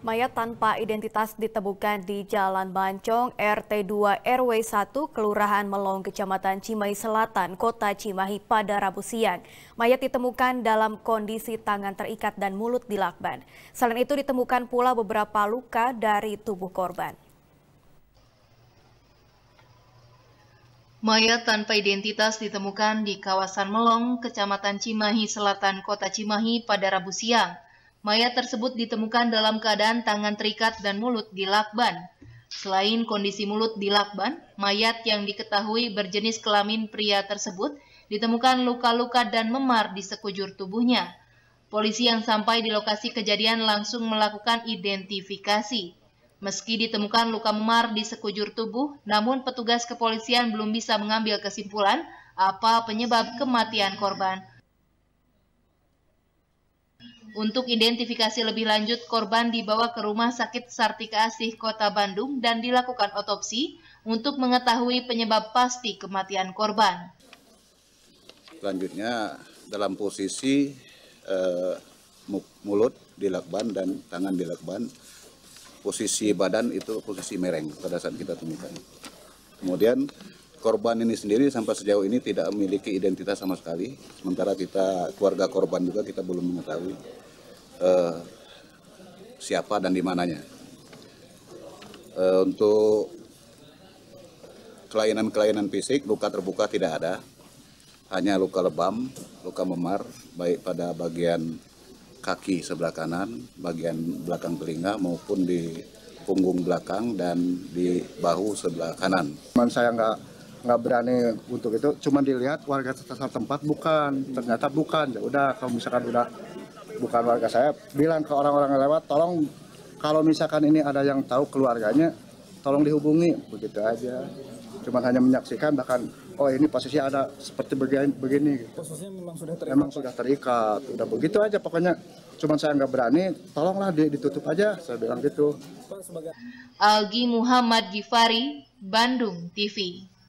Mayat tanpa identitas ditemukan di Jalan Bancong, RT2 RW1, Kelurahan Melong, Kecamatan Cimahi Selatan, Kota Cimahi pada Rabu siang. Mayat ditemukan dalam kondisi tangan terikat dan mulut dilakban. Selain itu ditemukan pula beberapa luka dari tubuh korban. Mayat tanpa identitas ditemukan di kawasan Melong, Kecamatan Cimahi Selatan, Kota Cimahi pada Rabu siang. Mayat tersebut ditemukan dalam keadaan tangan terikat dan mulut dilakban. Selain kondisi mulut dilakban, mayat yang diketahui berjenis kelamin pria tersebut ditemukan luka-luka dan memar di sekujur tubuhnya. Polisi yang sampai di lokasi kejadian langsung melakukan identifikasi. Meski ditemukan luka memar di sekujur tubuh, namun petugas kepolisian belum bisa mengambil kesimpulan apa penyebab kematian korban. Untuk identifikasi lebih lanjut, korban dibawa ke Rumah Sakit Sartika Asih Kota Bandung dan dilakukan otopsi untuk mengetahui penyebab pasti kematian korban. Selanjutnya dalam posisi uh, mulut dilakban dan tangan dilakban, posisi badan itu posisi mereng pada saat kita temukan. Kemudian korban ini sendiri sampai sejauh ini tidak memiliki identitas sama sekali. Sementara kita keluarga korban juga kita belum mengetahui uh, siapa dan di mananya. Uh, untuk kelainan-kelainan fisik, luka terbuka tidak ada. Hanya luka lebam, luka memar, baik pada bagian kaki sebelah kanan, bagian belakang telinga maupun di punggung belakang dan di bahu sebelah kanan. Cuman saya nggak nggak berani untuk itu cuman dilihat warga setempat bukan ternyata bukan ya udah kalau misalkan udah bukan warga saya bilang ke orang-orang lewat tolong kalau misalkan ini ada yang tahu keluarganya tolong dihubungi begitu aja cuman hanya menyaksikan bahkan oh ini posisi ada seperti begini begini posisinya memang sudah terikat memang sudah terikat udah begitu aja pokoknya cuman saya nggak berani tolonglah ditutup aja saya bilang gitu Algi Muhammad Gifari Bandung TV